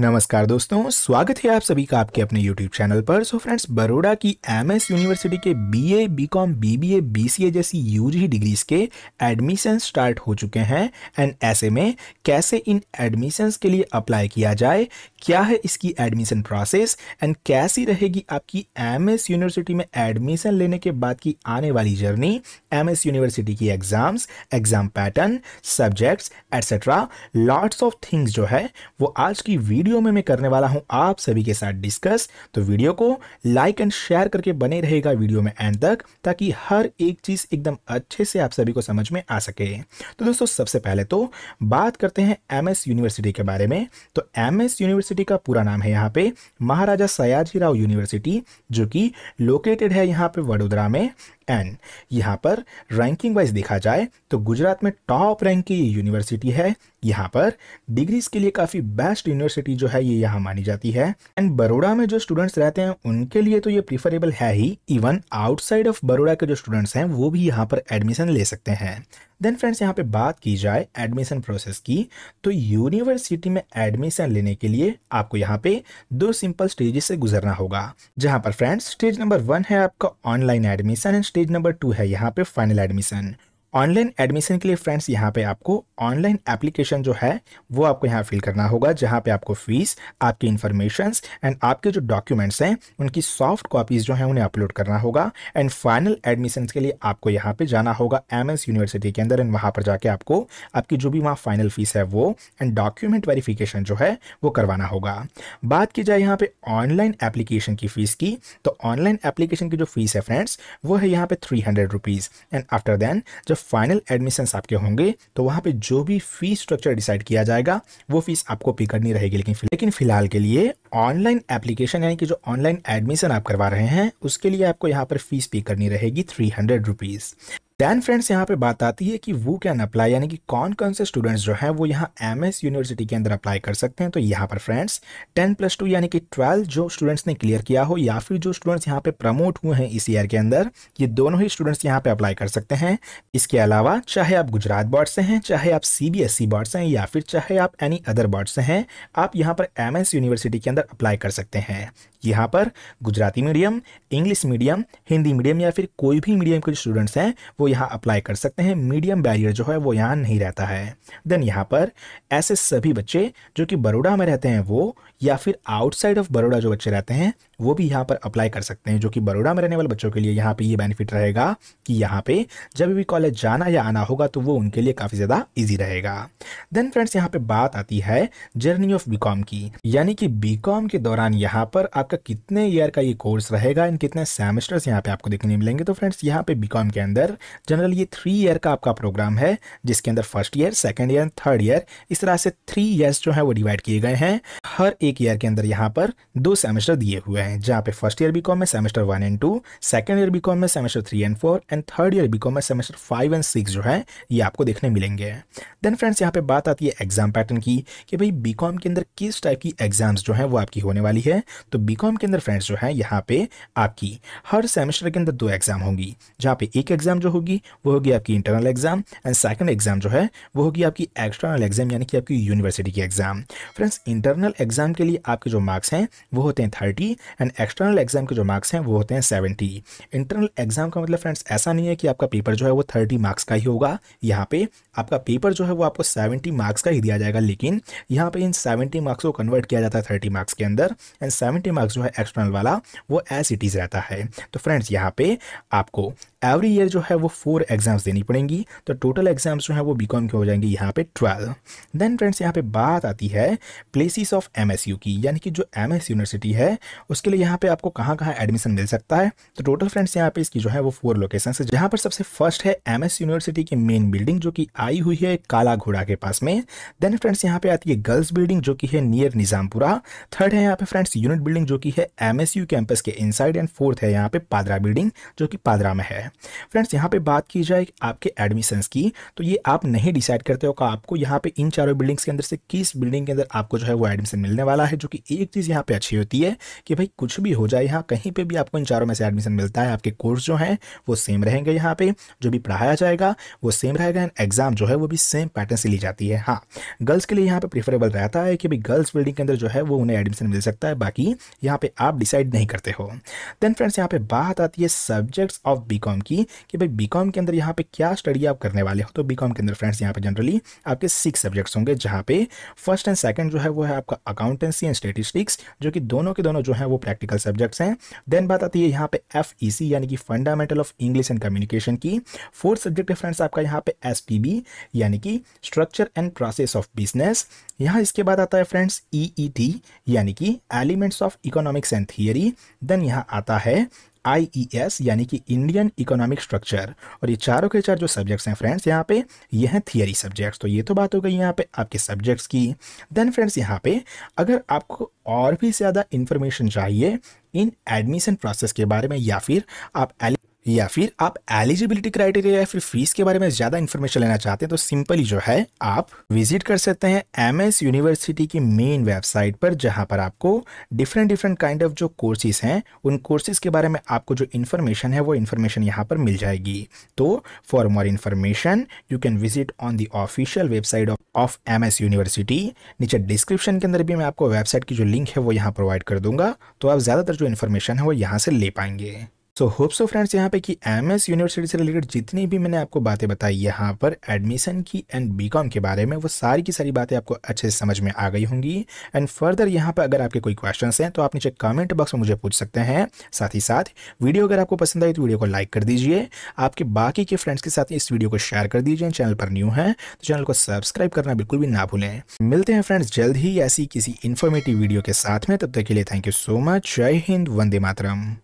नमस्कार दोस्तों स्वागत है आप सभी का आपके अपने YouTube चैनल पर सो फ्रेंड्स बड़ोड़ा की एमएस यूनिवर्सिटी के बीए, बीकॉम, बीबीए, बीसीए जैसी यूजी डिग्रीज के एडमिशन स्टार्ट हो चुके हैं एंड ऐसे में कैसे इन एडमिशन्स के लिए अप्लाई किया जाए क्या है इसकी एडमिशन प्रोसेस एंड कैसी रहेगी आपकी एस यूनिवर्सिटी में एडमिशन लेने के बाद की आने वाली जर्नी एस यूनिवर्सिटी की exams exam pattern subjects etcetera lots of things जो है वो आज की वीडियो वीडियो में मैं करने वाला हूं आप सभी के साथ डिस्कस तो वीडियो को लाइक एंड शेयर करके बने रहेगा वीडियो में एंड तक ताकि हर एक चीज़ एकदम अच्छे से आप सभी को समझ में आ सके तो दोस्तों सबसे पहले तो बात करते हैं एमएस यूनिवर्सिटी के बारे में तो एमएस यूनिवर्सिटी का पूरा नाम है यहाँ पे महाराजा सयाजी राव यूनिवर्सिटी जो कि लोकेटेड है यहाँ पे वडोदरा में एंड यहाँ पर रैंकिंग वाइज देखा जाए तो गुजरात में टॉप रैंक की यूनिवर्सिटी है यहाँ पर डिग्रीज के लिए काफ़ी बेस्ट यूनिवर्सिटी जो है ये यहाँ मानी जाती है एंड बड़ोड़ा में जो स्टूडेंट्स रहते हैं उनके लिए तो ये प्रिफरेबल है ही इवन आउटसाइड ऑफ बड़ोड़ा के जो स्टूडेंट्स हैं वो भी यहाँ पर एडमिशन ले सकते हैं देन फ्रेंड्स यहाँ पे बात की जाए एडमिशन प्रोसेस की तो यूनिवर्सिटी में एडमिशन लेने के लिए आपको यहाँ पे दो सिंपल स्टेजेस से गुजरना होगा जहाँ पर फ्रेंड्स स्टेज नंबर वन है आपका online admission and stage number two है यहाँ पे फाइनल एडमिशन ऑनलाइन एडमिशन के लिए फ्रेंड्स यहाँ पे आपको ऑनलाइन एप्लीकेशन जो है वो आपको यहाँ फिल करना होगा जहाँ पे आपको फीस आपकी इन्फॉर्मेशन एंड आपके जो डॉक्यूमेंट्स हैं उनकी सॉफ्ट कॉपीज़ जो हैं उन्हें अपलोड करना होगा एंड फाइनल एडमिशन के लिए आपको यहाँ पे जाना होगा एम यूनिवर्सिटी के अंदर एंड वहाँ पर जाके आपको आपकी जो भी वहाँ फाइनल फीस है वो एंड डॉक्यूमेंट वेरीफ़िकेशन जो है वो करवाना होगा बात की जाए यहाँ पर ऑनलाइन एप्लीकेशन की फ़ीस की तो ऑनलाइन एप्लीकेशन की जो फीस है फ्रेंड्स वो है यहाँ पर three hundred rupees and after then जब फाइनल एडमिशन आपके होंगे तो वहां पे जो भी फीस स्ट्रक्चर डिसाइड किया जाएगा वो फीस आपको पे करनी रहेगी लेकिन लेकिन फिलहाल के लिए ऑनलाइन एप्लीकेशन यानी कि जो ऑनलाइन एडमिशन आप करवा रहे हैं उसके लिए आपको यहाँ पर फीस पे करनी रहेगी three hundred rupees then friends यहाँ पे बात आती है कि वो कैन अप्लाई यानी कि कौन कौन से स्टूडेंट्स जो हैं वो यहाँ एम एस यूनिवर्सिटी के अंदर अप्लाई कर सकते हैं तो यहाँ पर फ्रेंड्स टेन प्लस टू यानी कि ट्वेल्व जो स्टूडेंट्स ने क्लियर किया हो या फिर जो स्टूडेंट्स यहाँ पे प्रमोट हुए हैं इस ईयर के अंदर ये दोनों ही स्टूडेंट्स यहाँ पे अप्लाई कर सकते हैं इसके अलावा चाहे आप गुजरात बोर्ड से हैं चाहे आप C B S E board से हैं या फिर चाहे आप एनी अदर बोर्ड से हैं आप यहाँ पर एम एस यूनिवर्सिटी के अंदर अप्लाई कर सकते हैं यहाँ पर Gujarati medium English medium Hindi medium या फिर कोई भी मीडियम के स्टूडेंट्स हैं वो यहाँ अप्लाई कर सकते हैं मीडियम बैरियर जो है वो यहाँ नहीं रहता है देन यहाँ पर ऐसे सभी बच्चे जो कि बड़ोड़ा में रहते हैं वो या फिर आउटसाइड ऑफ बड़ोड़ा जो बच्चे रहते हैं वो भी यहाँ पर अप्लाई कर सकते हैं जो कि बड़ोड़ा में रहने वाले बच्चों के लिए यहाँ पर ये यह बेनिफिट रहेगा कि यहाँ पे जब भी कॉलेज जाना या आना होगा तो वो उनके लिए काफ़ी ज़्यादा ईजी रहेगा देन फ्रेंड्स यहाँ पर बात आती है जर्नी ऑफ बी की यानी कि बी के दौरान यहाँ पर आपका आपका कितने ईयर का ये कोर्स रहेगा इन कितने सेमेस्टर्स यहाँ पे आपको देखने मिलेंगे तो फ्रेंड्स यहाँ पे बीकॉम के अंदर जनरल ये थ्री ईयर का आपका प्रोग्राम है जिसके अंदर first year second year third year इस तरह से थ्री ईयर्स जो है वो डिवाइड किए गए हैं हर एक ईयर के अंदर यहाँ पर दो सेमेस्टर दिए हुए हैं जहाँ पे फर्स्ट ईयर बीकॉम में semester one and two second year BCom में semester three and four and third year BCom में सेमेस्टर फाइव एंड सिक्स जो है ये आपको देखने मिलेंगे देन फ्रेंड्स यहाँ पे बात आती है एग्जाम पैटर्न की कि भाई बीकॉम के अंदर किस टाइप की एग्जाम्स जो है वो आपकी होने वाली है तो बीकॉम कॉम के अंदर फ्रेंड्स जो है यहाँ पे आपकी हर सेमेस्टर के अंदर दो एग्ज़ाम होंगी जहाँ पे एक एग्ज़ाम जो होगी वो होगी आपकी internal exam and second exam जो है वो होगी आपकी एक्सटर्नल एग्ज़ाम यानी कि आपकी यूनिवर्सिटी की एग्ज़ाम फ्रेंड्स इंटरनल एग्ज़ाम के लिए आपके जो मार्क्स हैं वो होते हैं थर्टी एंड एक्सटर्नल एग्ज़ाम के जो मार्क्स हैं वो होते हैं सेवेंटी इंटरनल एग्ज़ाम का मतलब फ्रेंड्स ऐसा नहीं है कि आपका पेपर जो है वो थर्टी मार्क्स का ही होगा यहाँ पे आपका पेपर जो है वो आपको सेवेंटी मार्क्स का ही दिया जाएगा लेकिन यहाँ पे इन सेवेंटी मार्क्स को कन्वर्ट किया जाता है थर्टी मार्क्स के अंदर एंड सेवेंटी मार्क्स जो है एक्सटर्नल वाला वो एज इट इज़ रहता है तो फ्रेंड्स यहाँ पे आपको एवरी ईयर जो है वो फोर एग्जाम्स देनी पड़ेंगी तो टोटल एग्जाम्स जो है वो बी कॉम के हो जाएंगे यहाँ पे ट्वेल्व देन फ्रेंड्स यहाँ पे बात आती है places of M S U की यानी कि जो एम एस यूनिवर्सिटी है उसके लिए यहाँ पे आपको कहाँ कहाँ एडमिशन मिल सकता है तो टोटल फ्रेंड्स यहाँ पे इसकी जो है वो फोर लोकेशन है जहाँ पर सबसे फर्स्ट है एम एस यूनिवर्सिटी की मेन बिल्डिंग जो कि आई हुई है काला घोड़ा के पास में देन फ्रेंड्स यहाँ पे आती है गर्ल्स बिल्डिंग जो कि है नियर निज़ामपुरा थर्ड है यहाँ पे फ्रेंड्स यूनिट बिल्डिंग जो कि है एमएसयू कैंपस के इनसाइड एंड फोर्थ है यहाँ पे पादरा बिल्डिंग जो कि पादरा में है फ्रेंड्स यहाँ पे बात की जाए आपके एडमिशन्स की तो ये आप नहीं डिसाइड करते हो का आपको यहाँ पे इन चारों बिल्डिंग्स के अंदर से किस बिल्डिंग के अंदर आपको जो है वो एडमिशन मिलने वाला है जो कि एक चीज़ यहाँ पर अच्छी होती है कि भाई कुछ भी हो जाए यहाँ कहीं पर भी आपको इन चारों में से एडमिशन मिलता है आपके कोर्स जो हैं वो सेम रहेंगे यहाँ पर जो भी पढ़ाया जाएगा वो सेम रहेगा एंड एग्जाम जो है वो भी सेम पैटर्न से ली जाती है हाँ गर्ल्स के लिए यहाँ पर प्रेफरेबल रहता है कि भाई गर्ल्स बिल्डिंग के अंदर जो है वो उन्हें एडमिशन मिल सकता है बाकी यहाँ पे आप डिसाइड नहीं करते हो देन फ्रेंड्स यहाँ पे बात आती है सब्जेक्ट्स ऑफ बीकॉम की कि भाई बीकॉम के अंदर यहाँ पे क्या स्टडी आप करने वाले हो तो बीकॉम के अंदर फ्रेंड्स यहाँ पे जनरली आपके सिक्स सब्जेक्ट्स होंगे जहाँ पे फर्स्ट एंड सेकंड जो है वो है आपका अकाउंटेंसी एंड स्टेटिस्टिक्स जो कि दोनों के दोनों जो है वो प्रैक्टिकल सब्जेक्ट्स हैं देन बात आती है यहाँ पे एफ e यानी कि fundamental of English and communication की फोर्थ सब्जेक्ट है फ्रेंड्स आपका यहाँ पे एस यानी कि structure and process of business यहाँ इसके बाद आता है फ्रेंड्स ई e e यानी कि elements of economics and theory then यहाँ आता है आई e यानी कि इंडियन इकोनॉमिक स्ट्रक्चर और ये चारों के चार जो सब्जेक्ट्स हैं फ्रेंड्स यहाँ पे ये हैं थियरी सब्जेक्ट्स तो ये तो बात हो गई यहाँ पे आपके सब्जेक्ट्स की देन फ्रेंड्स यहाँ पे अगर आपको और भी ज़्यादा इन्फॉर्मेशन चाहिए इन एडमिशन प्रोसेस के बारे में या फिर आप एल या फिर आप एलिजिबिलिटी क्राइटेरिया या फिर फीस के बारे में ज़्यादा इन्फॉर्मेशन लेना चाहते हैं तो सिंपली जो है आप विजिट कर सकते हैं एम एस यूनिवर्सिटी की मेन वेबसाइट पर जहाँ पर आपको डिफरेंट डिफरेंट काइंड ऑफ जो कोर्सेज हैं उन कोर्सेज के बारे में आपको जो इन्फॉर्मेशन है वो इन्फॉर्मेशन यहाँ पर मिल जाएगी तो for more information you can visit on the official website of M S university नीचे डिस्क्रिप्शन के अंदर भी मैं आपको वेबसाइट की जो लिंक है वो यहाँ प्रोवाइड कर दूंगा तो आप ज़्यादातर जो इन्फॉर्मेशन है वो यहाँ से ले पाएंगे सो होप सो फ्रेंड्स यहाँ पे कि एम एस यूनिवर्सिटी से रिलेटेड जितनी भी मैंने आपको बातें बताई यहाँ पर एडमिशन की एंड बी कॉम के बारे में वो सारी की सारी बातें आपको अच्छे से समझ में आ गई होंगी एंड फर्दर यहाँ पर अगर आपके कोई क्वेश्चन हैं तो आप नीचे कमेंट बॉक्स में मुझे पूछ सकते हैं साथ ही साथ वीडियो अगर आपको पसंद आई तो वीडियो को लाइक कर दीजिए आपके बाकी के फ्रेंड्स के साथ इस वीडियो को शेयर कर दीजिए चैनल पर न्यू है तो चैनल को सब्सक्राइब करना बिल्कुल भी ना भूलें मिलते हैं फ्रेंड्स जल्द ही ऐसी किसी इन्फॉर्मेटिव वीडियो के साथ में तब तक के लिए थैंक यू सो मच जय हिंद वंदे मातरम